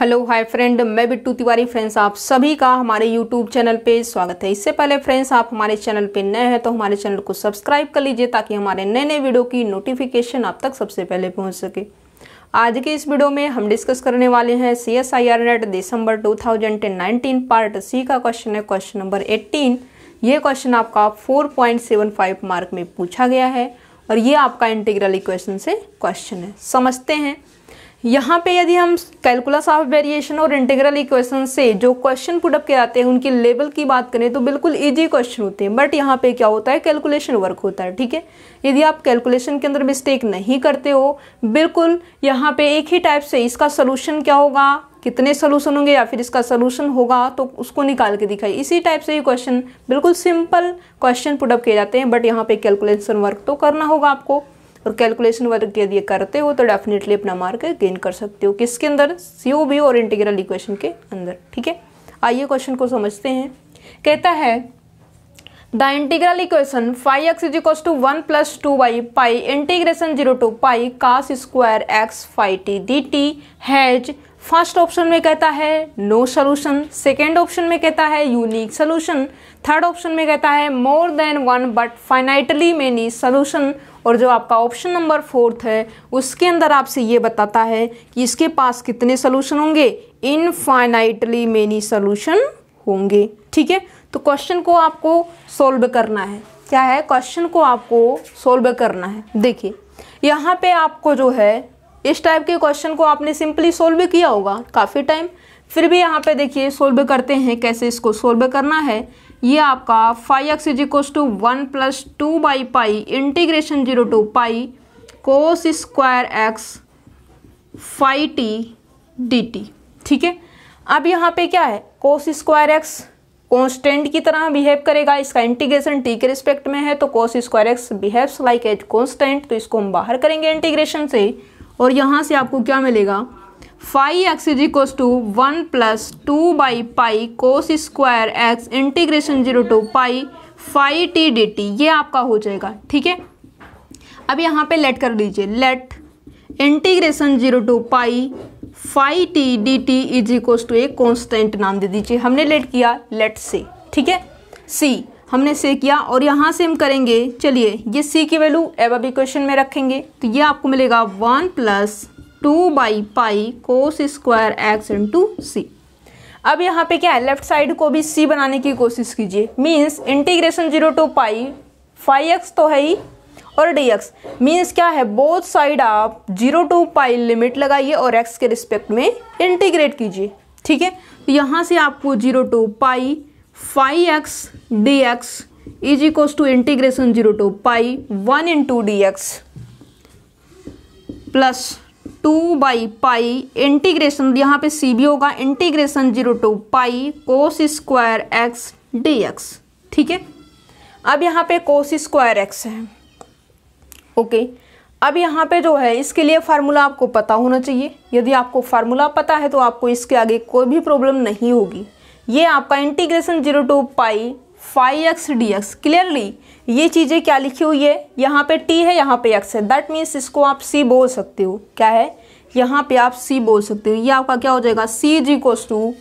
hello hi friend मैं Bittu Tiwari friends आप सभी का हमारे यूट्यूब चैनल पे स्वागत है इससे पहले फ्रेंड्स आप हमारे चैनल पे नए हैं तो हमारे चैनल को सब्सक्राइब कर लीजिए ताकि हमारे नए नए वीडियो की नोटिफिकेशन आप तक सबसे पहले पहुंच सके आज के इस वीडियो में हम डिस्कस करने वाले हैं C S I R net December two thousand nineteen part C का क्वेश्चन है क्वेश्चन नंबर एट्टीन ये क्वेश्चन आपका four point seven five mark में पूछा गया है और ये आपका इंटीग्रल इक्वेशन से क्वेश्चन है समझते हैं यहाँ पे यदि हम कैलकुलस ऑफ वेरिएशन और इंटीग्रल इक्वेशन से जो क्वेश्चन पुटअप के आते हैं उनके लेवल की बात करें तो बिल्कुल इजी क्वेश्चन होते हैं बट यहाँ पे क्या होता है कैलकुलेशन वर्क होता है ठीक है यदि आप कैलकुलेशन के अंदर मिस्टेक नहीं करते हो बिल्कुल यहाँ पे एक ही टाइप से इसका सोल्यूशन क्या होगा कितने सोल्यूशन होंगे या फिर इसका सोल्यूशन होगा तो उसको निकाल के दिखाई इसी टाइप से ये क्वेश्चन बिल्कुल सिंपल क्वेश्चन पुटअप किए जाते हैं बट यहाँ पे कैलकुलेशन वर्क तो करना होगा आपको और कैलकुलेशन वर्क यदि करते हो तो डेफिनेटली अपना मार्क गेन कर सकते हो किसके अंदर सी और इंटीग्रल इक्वेशन के अंदर ठीक है आइए क्वेश्चन को समझते हैं कहता है the integral equation five x is equal to one plus two by pi integration zero to pi cos square x five t d t has first option में कहता है नो सोल्यूशन सेकेंड ऑप्शन में कहता है unique solution third option में कहता है more than one but finitely many solution और जो आपका ऑप्शन नंबर फोर्थ है उसके अंदर आपसे ये बताता है कि इसके पास कितने सोल्यूशन होंगे इनफाइनाइटली मेनी सोल्यूशन होंगे ठीक है तो क्वेश्चन को आपको सोल्व करना है क्या है क्वेश्चन को आपको सोल्व करना है देखिए यहाँ पे आपको जो है इस टाइप के क्वेश्चन को आपने सिंपली सोल्व किया होगा काफ़ी टाइम फिर भी यहाँ पे देखिए सोल्व करते हैं कैसे इसको सोल्व करना है ये आपका five x is equal to one plus two by pi integration zero to pi cos square x five t d t ठीक है अब यहाँ पे क्या है कोस स्क्वायर एक्स कॉन्स्टेंट की तरह बिहेव करेगा इसका इंटीग्रेशन टी के रिस्पेक्ट में है तो cos square x behaves like as constant तो इसको हम बाहर करेंगे इंटीग्रेशन से और यहाँ से आपको क्या मिलेगा five x is equal to one plus two by pi cos square x integration zero to pi five t d t ये आपका हो जाएगा ठीक है अब यहाँ पे लेट कर दीजिए let integration zero to pi five t d t is equal to एक कॉन्स्टेंट नाम दे दीजिए हमने लेट किया लेट से ठीक है सी हमने से किया और यहाँ से हम करेंगे चलिए ये सी की वैल्यू एब अब इक्वेशन में रखेंगे तो ये आपको मिलेगा one plus two by pi cos square x into C अब यहाँ पे क्या है लेफ्ट साइड को भी सी बनाने की कोशिश कीजिए means integration zero to pi five x तो है ही और डी एक्स मीन्स क्या है बोथ साइड आप जीरो टू पाई लिमिट लगाइए और एक्स के रिस्पेक्ट में इंटीग्रेट कीजिए ठीक है तो यहाँ से आपको zero to pi five x d x is equals to integration zero to pi one into d x plus two by pi integration यहाँ पे सी भी होगा integration zero to pi cos square x d x ठीक है अब यहाँ पे cos square x है ओके अब यहाँ पे जो है इसके लिए फार्मूला आपको पता होना चाहिए यदि आपको फार्मूला पता है तो आपको इसके आगे कोई भी प्रॉब्लम नहीं होगी ये आपका integration zero to pi five x d x clearly ये चीज़ें क्या लिखी हुई है यहाँ पे टी है यहाँ पे एक्स है दैट मीन्स इसको आप सी बोल सकते हो क्या है यहाँ पे आप सी बोल सकते हो ये आपका क्या हो जाएगा सी जी कोस टू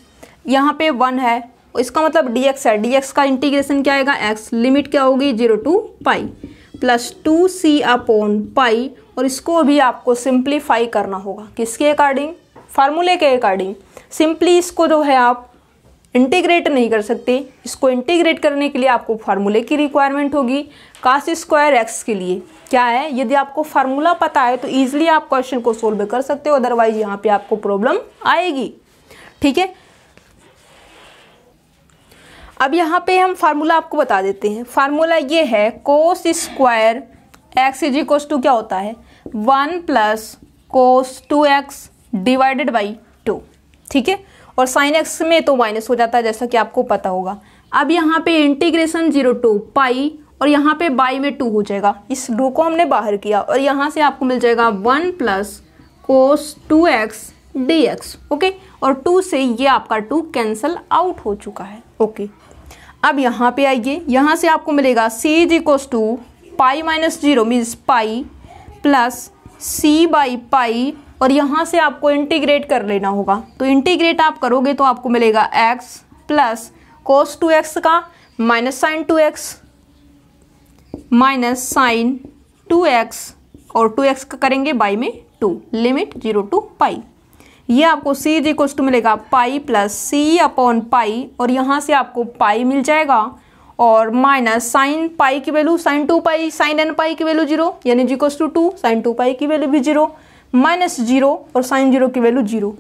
यहाँ पे वन है इसका मतलब डी एक्स है डी एक्स का इंटीग्रेशन क्या आएगा एक्स लिमिट क्या होगी zero to pi plus two C upon pi और इसको भी आपको सिंप्लीफाई करना होगा किसके अकॉर्डिंग फार्मूले के अकॉर्डिंग सिंपली इसको जो है आप इंटीग्रेट नहीं कर सकते इसको इंटीग्रेट करने के लिए आपको फार्मूले की रिक्वायरमेंट होगी कास स्क्वायर एक्स के लिए क्या है यदि आपको फार्मूला पता है तो ईजिली आप क्वेश्चन को सोल्व कर सकते हो अदरवाइज यहाँ पे आपको प्रॉब्लम आएगी ठीक है अब यहाँ पे हम फार्मूला आपको बता देते हैं फार्मूला ये है cos square x is equal to क्या होता है one plus cos two x divided by two ठीक है और साइन एक्स में तो माइनस हो जाता है जैसा कि आपको पता होगा अब यहाँ पे इंटीग्रेशन जीरो टू पाई और यहाँ पे बाई में टू हो जाएगा इस रो को हमने बाहर किया और यहाँ से आपको मिल जाएगा one plus cos two x d x okay और टू से ये आपका टू कैंसल आउट हो चुका है ओके अब यहाँ पे आइए यहाँ से आपको मिलेगा C is cos two pi minus zero means pi plus C by pi और यहाँ से आपको इंटीग्रेट कर लेना होगा तो इंटीग्रेट आप करोगे तो आपको मिलेगा x plus cos two x का minus sine two x minus sine two x और टू एक्स का करेंगे बाई में two limit zero to pi ये आपको सी इज इक्वल्स टू मिलेगा पाई प्लस सी अपॉन पाई और यहाँ से आपको पाई मिल जाएगा और माइनस साइन पाई की value sine two pi sine n pi की वैल्यू जीरो यानी cos two two sine two pi की वैल्यू भी जीरो माइनस जीरो और साइन जीरो की value zero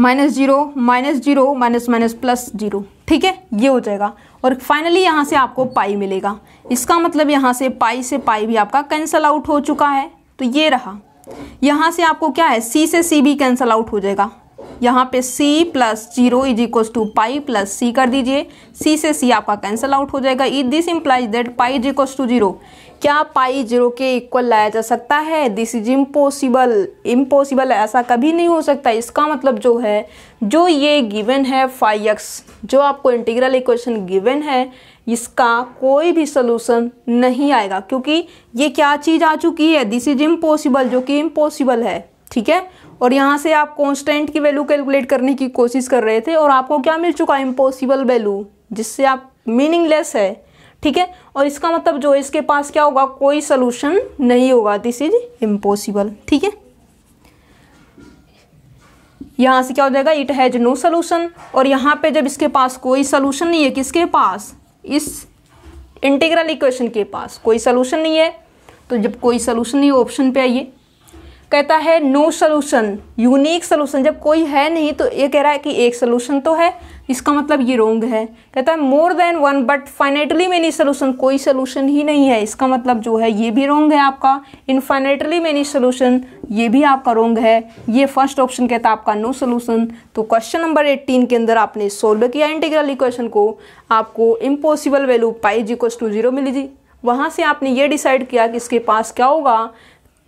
minus zero minus zero minus minus plus zero ठीक है ये हो जाएगा और फाइनली यहाँ से आपको पाई मिलेगा इसका मतलब यहाँ से पाई से पाई भी आपका कैंसल आउट हो चुका है तो ये रहा यहाँ से आपको क्या है सी से सी भी कैंसल आउट हो जाएगा यहाँ पे c plus zero is equal to pi plus C कर दीजिए c से c आपका कैंसिल आउट हो जाएगा is this implies that pi is equal to zero क्या पाई जीरो के इक्वल लाया जा सकता है दिस इज इम्पॉसिबल इम्पॉसिबल ऐसा कभी नहीं हो सकता इसका मतलब जो है जो ये गिवन है फाइव एक्स जो आपको इंटीग्रल इक्वेशन गिवन है इसका कोई भी सोल्यूशन नहीं आएगा क्योंकि ये क्या चीज़ आ चुकी है दिस इज इम्पॉसिबल जो कि इम्पॉसिबल है ठीक है और यहाँ से आप कॉन्स्टेंट की वैल्यू कैलकुलेट करने की कोशिश कर रहे थे और आपको क्या मिल चुका है इम्पॉसिबल वैल्यू जिससे आप मीनिंगलेस है ठीक है और इसका मतलब जो इसके पास क्या होगा कोई सोल्यूशन नहीं होगा दिस इज इम्पॉसिबल ठीक है यहाँ से क्या हो जाएगा इट हैज़ नो सोल्यूशन और यहाँ पे जब इसके पास कोई सोल्यूशन नहीं है किसके पास इस इंटीग्रल इक्वेशन के पास कोई सोल्यूशन नहीं है तो जब कोई सोल्यूशन नहीं ऑप्शन पे आइए कहता है नो सोल्यूशन यूनिक सोल्यूशन जब कोई है नहीं तो ये कह रहा है कि एक सोल्यूशन तो है इसका मतलब ये रोंग है कहता है more than one but finitely many solution कोई सोल्यूशन ही नहीं है इसका मतलब जो है ये भी रोंग है आपका इनफाइनेटली मेनी सोल्यूशन ये भी आपका रोंग है ये फर्स्ट ऑप्शन कहता है आपका नो सोल्यूशन तो क्वेश्चन नंबर एट्टीन के अंदर आपने सोल्व किया इंटीग्रल इक्वेशन को आपको इम्पॉसिबल वैल्यू पाई जी टू जीरो मिली जी वहाँ से आपने ये डिसाइड किया कि इसके पास क्या होगा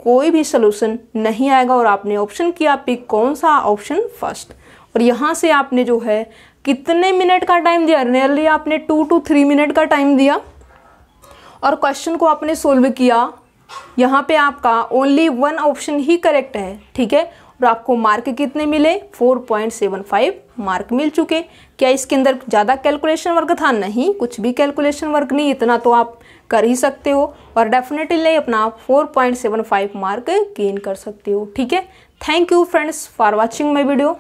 कोई भी सलूशन नहीं आएगा और आपने ऑप्शन किया पिक कौन सा ऑप्शन फर्स्ट और यहाँ से आपने जो है कितने मिनट का टाइम दिया नियरली आपने टू टू थ्री मिनट का टाइम दिया और क्वेश्चन को आपने सोल्व किया यहाँ पे आपका ओनली वन ऑप्शन ही करेक्ट है ठीक है और आपको मार्क कितने मिले 4.75 मार्क मिल चुके क्या इसके अंदर ज़्यादा कैलकुलेशन वर्क था नहीं कुछ भी कैलकुलेशन वर्क नहीं इतना तो आप कर ही सकते हो और डेफिनेटली अपना 4.75 मार्क गेन कर सकते हो ठीक है thank you friends for watching my video